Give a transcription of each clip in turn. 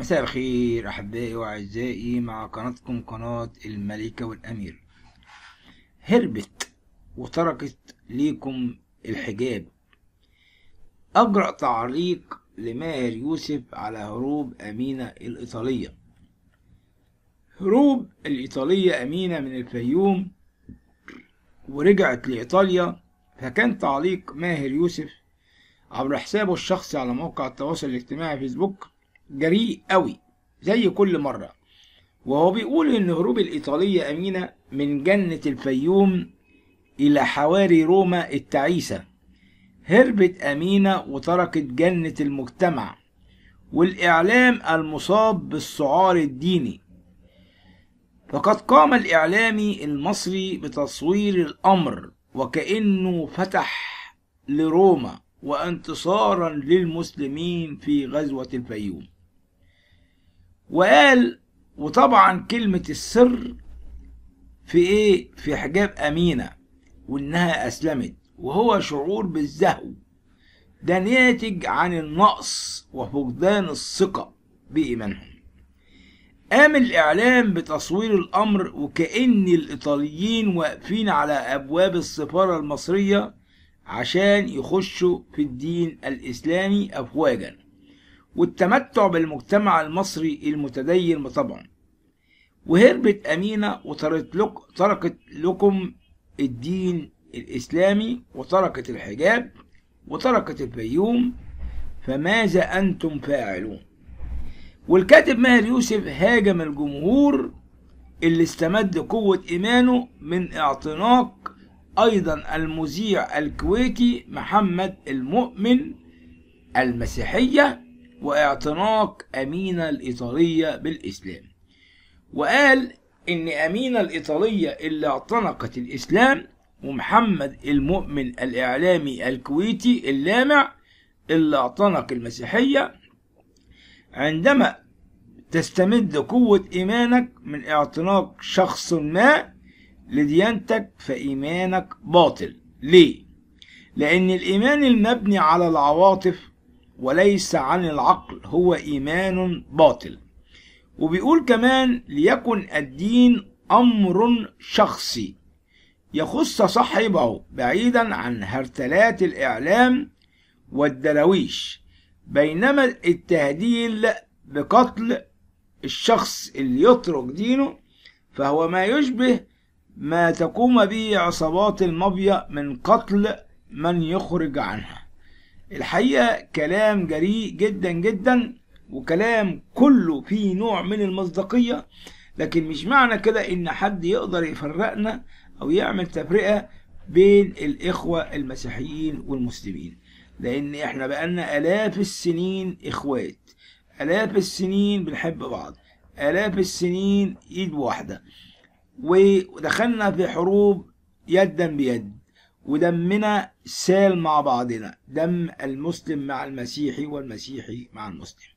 مساء الخير أحبائي وأعزائي مع قناتكم قناة الملكة والأمير هربت وتركت ليكم الحجاب أجرأ تعليق لماهر يوسف على هروب أمينة الإيطالية هروب الإيطالية أمينة من الفيوم ورجعت لإيطاليا فكان تعليق ماهر يوسف عبر حسابه الشخصي على موقع التواصل الاجتماعي فيسبوك جريء قوي زي كل مرة وهو بيقول إن هروب الإيطالية أمينة من جنة الفيوم إلى حواري روما التعيسة هربت أمينة وتركت جنة المجتمع والإعلام المصاب بالسعار الديني فقد قام الإعلامي المصري بتصوير الأمر وكأنه فتح لروما وانتصارا للمسلمين في غزوة الفيوم وقال وطبعا كلمة السر في ايه في حجاب امينة وانها اسلمت وهو شعور بالزهو ده ناتج عن النقص وفقدان الثقة بإيمانهم قام الإعلام بتصوير الأمر وكأن الإيطاليين واقفين على أبواب السفارة المصرية عشان يخشوا في الدين الإسلامي أفواجاً والتمتع بالمجتمع المصري المتدين بطبعه وهربت أمينة وتركت لك تركت لكم الدين الإسلامي وتركت الحجاب وتركت الفيوم فماذا أنتم فاعلون والكاتب ماهر يوسف هاجم الجمهور اللي استمد قوة إيمانه من اعتناق أيضا المذيع الكويتي محمد المؤمن المسيحية واعتناق أمينة الإيطالية بالإسلام وقال إن أمينة الإيطالية اللي اعتنقت الإسلام ومحمد المؤمن الإعلامي الكويتي اللامع اللي اعتنق المسيحية عندما تستمد قوة إيمانك من اعتناق شخص ما لديانتك فإيمانك باطل ليه؟ لأن الإيمان المبني على العواطف وليس عن العقل هو إيمان باطل وبيقول كمان ليكن الدين أمر شخصي يخص صاحبه بعيدا عن هرتلات الإعلام والدراويش بينما التهديل بقتل الشخص اللي يترك دينه فهو ما يشبه ما تقوم به عصابات المافيا من قتل من يخرج عنها الحقيقة كلام جريء جدا جدا وكلام كله فيه نوع من المصداقية لكن مش معنى كده إن حد يقدر يفرقنا أو يعمل تفرقة بين الإخوة المسيحيين والمسلمين لأن إحنا بقالنا آلاف السنين إخوات آلاف السنين بنحب بعض آلاف السنين إيد واحدة ودخلنا في حروب يدا بيد ودمنا سال مع بعضنا دم المسلم مع المسيحي والمسيحي مع المسلم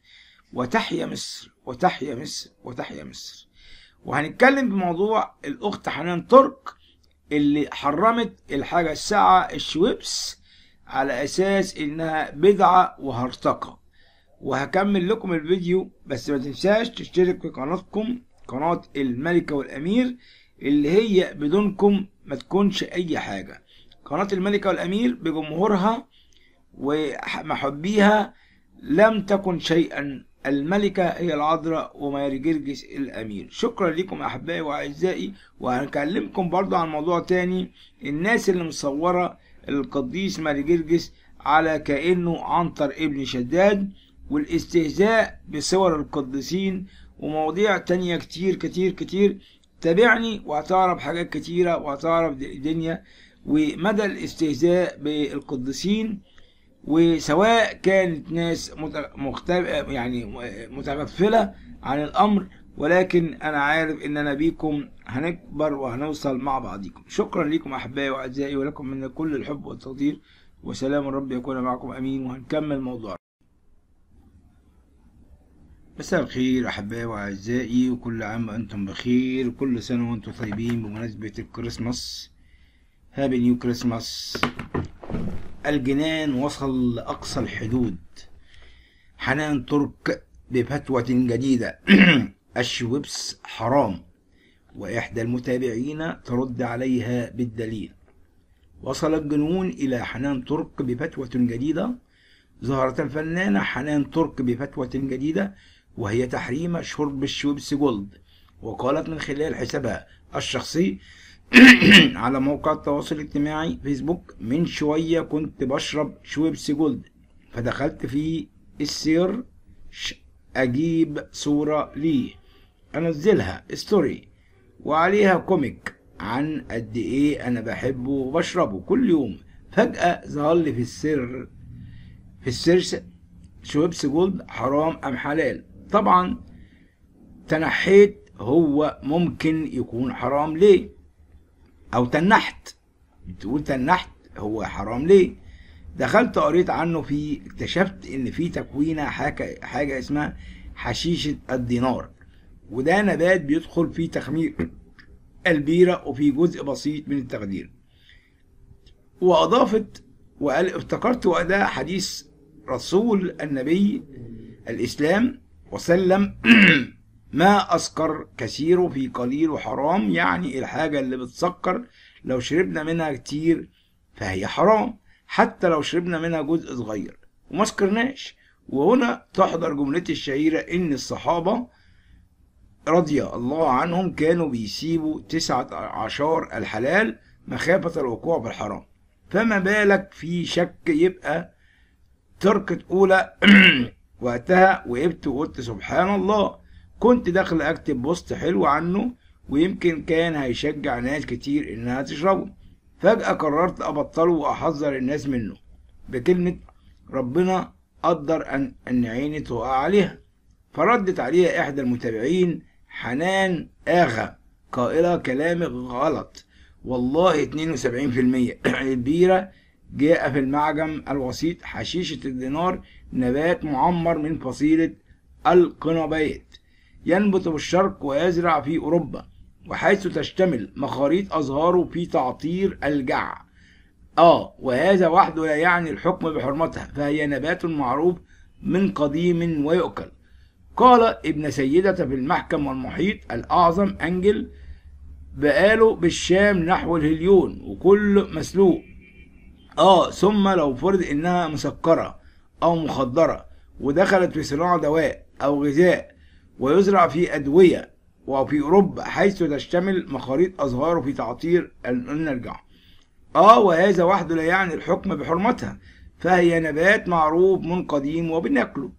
وتحيا مصر وتحيا مصر وتحيا مصر وهنتكلم بموضوع الأخت حنان ترك اللي حرمت الحاجة الساعة الشويبس على أساس إنها بدعة وهرطقة وهكمل لكم الفيديو بس ما تنساش تشترك في قناتكم قناة الملكة والأمير اللي هي بدونكم ما تكونش أي حاجة قناة الملكة والأمير بجمهورها ومحبيها لم تكن شيئا الملكة هي العذراء وماري جرجس الأمير شكرا لكم أحبائي وأعزائي وهنكلمكم برضو عن موضوع تاني الناس اللي مصورة القديس ماري جرجس على كأنه عنتر ابن شداد والاستهزاء بصور القديسين ومواضيع تانية كتير كتير كتير تابعني وهتعرف حاجات كتيرة وهتعرف دنيا ومدى الاستهزاء بالقديسين وسواء كانت ناس مختب... يعني متغفلة عن الأمر ولكن أنا عارف إن أنا بيكم هنكبر وهنوصل مع بعضيكم شكرا لكم أحبائي وأعزائي ولكم من كل الحب والتقدير وسلام الرب يكون معكم أمين وهنكمل موضوعنا مساء الخير أحبائي وأعزائي وكل عام وأنتم بخير وكل سنة وأنتم طيبين بمناسبة الكريسماس هابي نيو كريسماس الجنان وصل لأقصى الحدود حنان ترك بفتوى جديدة الشويبس حرام وإحدى المتابعين ترد عليها بالدليل وصل الجنون إلى حنان ترك بفتوى جديدة ظهرت الفنانة حنان ترك بفتوى جديدة وهي تحريم شرب الشويبس جولد وقالت من خلال حسابها الشخصي على موقع التواصل الاجتماعي فيسبوك من شوية كنت بشرب شويبس جولد فدخلت في السير أجيب صورة ليه أنزلها ستوري وعليها كوميك عن قد إيه أنا بحبه وبشربه كل يوم فجأة ظهر لي في السر في السيرش شويبس جولد حرام أم حلال طبعا تنحيت هو ممكن يكون حرام ليه أو تنحت بتقول تنحت هو حرام ليه دخلت قريت عنه في اكتشفت ان في تكوينه حاجه, حاجة اسمها حشيشه الدينار وده نبات بيدخل في تخمير البيره وفي جزء بسيط من التخدير واضافت وقال افتكرت وده حديث رسول النبي الاسلام وسلم ما أسكر كثير في قليل وحرام يعني الحاجة اللي بتسكر لو شربنا منها كتير فهي حرام حتى لو شربنا منها جزء صغير وما سكرناش وهنا تحضر جملتي الشهيرة إن الصحابة رضي الله عنهم كانوا بيسيبوا تسعة عشر الحلال مخافة الوقوع بالحرام فما بالك في شك يبقى تركت أولى وقتها وقبت وقلت سبحان الله كنت داخل اكتب بوست حلو عنه ويمكن كان هيشجع ناس كتير انها تشربه فجأة قررت ابطله واحذر الناس منه بكلمة ربنا قدر ان ان عيني تقع عليها فردت عليها احدى المتابعين حنان اغا قائلة كلامك غلط والله 72% البيرة جاء في المعجم الوسيط حشيشة الدينار نبات معمر من فصيلة القنبيت ينبت في الشرق ويزرع في أوروبا وحيث تشتمل مخاريط أزهاره في تعطير الجع آه وهذا وحده لا يعني الحكم بحرمتها فهي نبات معروف من قديم ويؤكل قال ابن سيدة في المحكم والمحيط الأعظم أنجل بقاله بالشام نحو الهليون وكل مسلوق آه ثم لو فرض إنها مسكرة أو مخدرة ودخلت في صناعة دواء أو غذاء ويزرع في أدوية وفي أوروبا حيث تشتمل مخاريط أزهاره في تعطير النرجع آه وهذا وحده لا يعني الحكم بحرمتها فهي نبات معروف من قديم وبناكله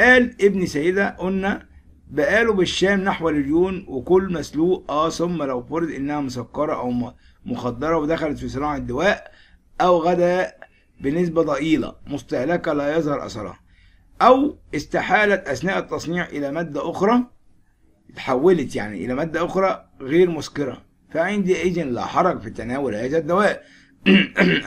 قال ابن سيدة قلنا بقاله بالشام نحو اليون وكل مسلوق آه ثم لو فرض إنها مسكرة أو مخدرة ودخلت في صناعة دواء أو غدا بنسبة ضئيلة مستهلكة لا يظهر أثرها أو استحالت أثناء التصنيع إلى مادة أخرى تحولت يعني إلى مادة أخرى غير مسكرة فعندئذ لا حرج في تناول هذا الدواء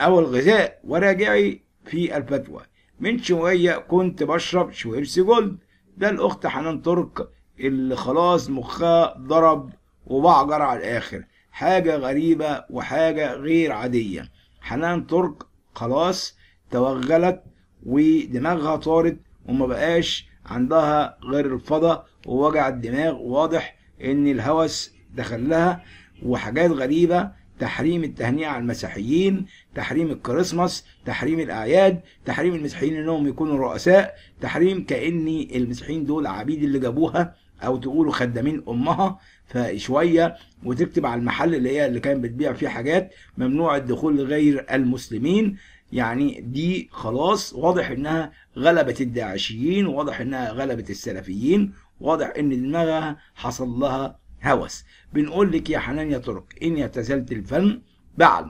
أو الغذاء وراجعي في الفتوى من شوية كنت بشرب شويبس جولد ده الأخت حنان ترك اللي خلاص مخها ضرب وبعجر على الآخر حاجة غريبة وحاجة غير عادية حنان ترك خلاص توغلت ودماغها طارت وما بقاش عندها غير الفضة ووجع الدماغ واضح ان الهوس دخل لها وحاجات غريبة تحريم التهنئة على المسيحيين تحريم الكريسماس تحريم الأعياد تحريم المسيحيين انهم يكونوا رؤساء تحريم كأن المسيحيين دول عبيد اللي جابوها او تقولوا خدامين امها فشويه وتكتب على المحل اللي هي اللي كانت بتبيع فيه حاجات ممنوع الدخول لغير المسلمين يعني دي خلاص واضح انها غلبت الداعشيين واضح انها غلبت السلفيين واضح ان دماغها حصل لها هوس بنقول لك يا حنان يا ترك ان اعتزلت الفن بعد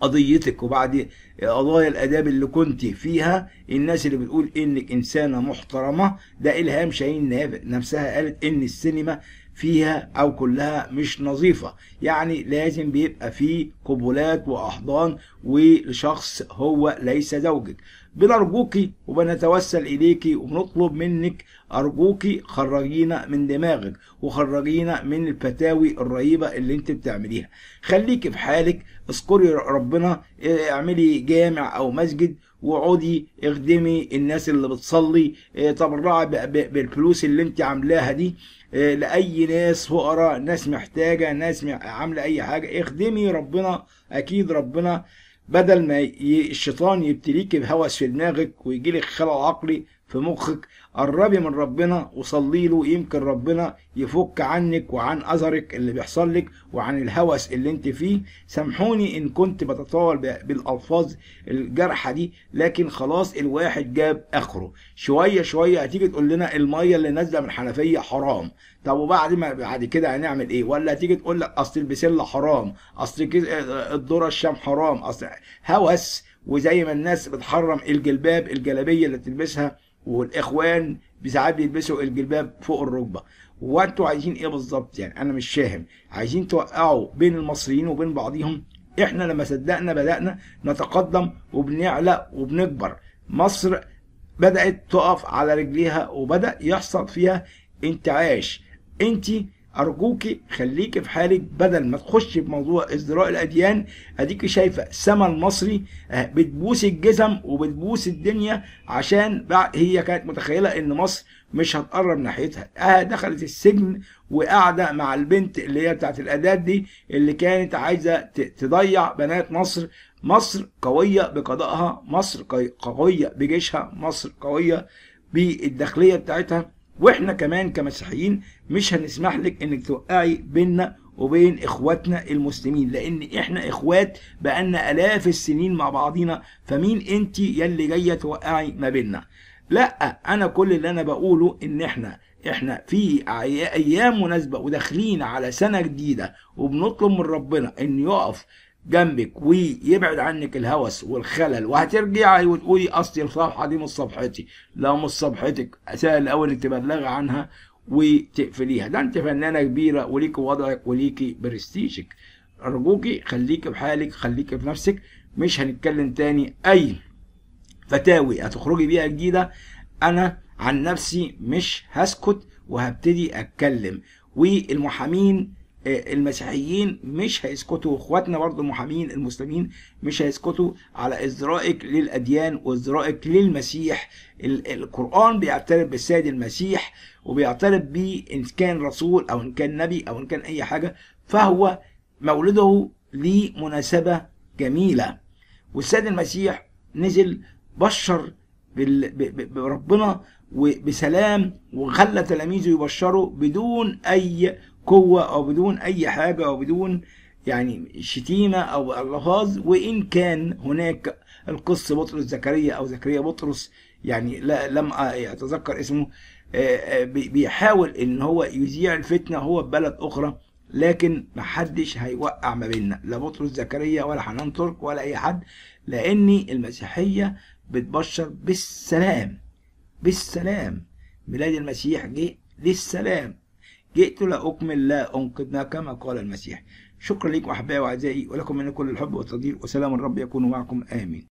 قضيتك وبعد قضايا الاداب اللي كنت فيها الناس اللي بتقول انك انسانه محترمه ده إيه الهام شاهين نفسها قالت ان السينما فيها او كلها مش نظيفة يعني لازم بيبقى في قبلات واحضان ولشخص هو ليس زوجك بنرجوكي وبنتوسل اليكي وبنطلب منك ارجوكي خرجينا من دماغك وخرجينا من الفتاوي الرهيبة اللي انت بتعمليها خليكي في حالك اذكري ربنا اعملي جامع او مسجد وعودي اخدمي الناس اللي بتصلي تبرعي آه، بالفلوس اللي انت عاملاها دي آه، لاي ناس فقراء ناس محتاجه ناس عامله اي حاجه اخدمي ربنا اكيد ربنا بدل ما الشيطان يبتليك بهوس في دماغك ويجيلك خلل عقلي في مخك قربي من ربنا وصلي له يمكن ربنا يفك عنك وعن أثرك اللي بيحصل لك وعن الهوس اللي انت فيه سامحوني ان كنت بتطاول بالالفاظ الجارحة دي لكن خلاص الواحد جاب اخره شوية شوية هتيجي تقول لنا المية اللي نازلة من الحنفية حرام طب وبعد ما بعد كده هنعمل ايه ولا هتيجي تقول لك اصل البسلة حرام اصل آه، آه، الذرة الشام حرام اصل هوس وزي ما الناس بتحرم الجلباب الجلابية اللي تلبسها والاخوان ساعات بيلبسوا الجلباب فوق الركبه وانتوا عايزين ايه بالظبط يعني انا مش فاهم عايزين توقعوا بين المصريين وبين بعضيهم احنا لما صدقنا بدانا نتقدم وبنعلى وبنكبر مصر بدات تقف على رجليها وبدا يحصل فيها انتعاش انت أرجوك خليك في حالك بدل ما تخش موضوع ازدراء الأديان أديك شايفة سما المصري آه، بتبوس الجزم وبتبوس الدنيا عشان هي كانت متخيلة إن مصر مش هتقرب ناحيتها آه دخلت السجن وقاعدة مع البنت اللي هي بتاعت الأداد دي اللي كانت عايزة تضيع بنات مصر مصر قوية بقضائها مصر قوية بجيشها مصر قوية بالداخلية بتاعتها واحنا كمان كمسيحيين مش هنسمح لك انك توقعي بيننا وبين اخواتنا المسلمين لان احنا اخوات بقالنا الاف السنين مع بعضينا فمين انت يلي جايه توقعي ما بيننا لا انا كل اللي انا بقوله ان احنا احنا في ايام مناسبه وداخلين على سنه جديده وبنطلب من ربنا ان يقف جنبك ويبعد عنك الهوس والخلل وهترجعي وتقولي اصل الصفحه دي مش صفحتي لو مش صفحتك سهل الاول انك تبلغي عنها وتقفليها ده انت فنانه كبيره وليكي وضعك وليكي برستيجك ارجوكي خليكي في حالك خليكي في نفسك مش هنتكلم تاني اي فتاوي هتخرجي بيها جديده انا عن نفسي مش هسكت وهبتدي اتكلم والمحامين آه، المسيحيين مش هيسكتوا واخواتنا برضو المحامين المسلمين مش هيسكتوا على ازدرائك للاديان وازدرائك للمسيح القران بيعترف بالسيد المسيح وبيعترف بيه ان كان رسول او ان كان نبي او ان كان اي حاجه فهو مولده ليه مناسبه جميله والسيد المسيح نزل بشر بربنا وبسلام وخلى تلاميذه يبشروا بدون اي قوة أو بدون أي حاجة أو بدون يعني شتيمة أو ألفاظ وإن كان هناك القس بطرس زكريا أو زكريا بطرس يعني لا لم أتذكر اسمه آه، آه، بيحاول إن هو يذيع الفتنة هو في بلد أخرى لكن محدش هيوقع ما بيننا لا بطرس زكريا ولا حنان ترك ولا أي حد لأن المسيحية بتبشر بالسلام بالسلام ميلاد المسيح جه للسلام جئت لأكمل لا أنقذنا كما قال المسيح شكرا لكم أحبائي وأعزائي ولكم من كل الحب والتقدير وسلام الرب يكون معكم آمين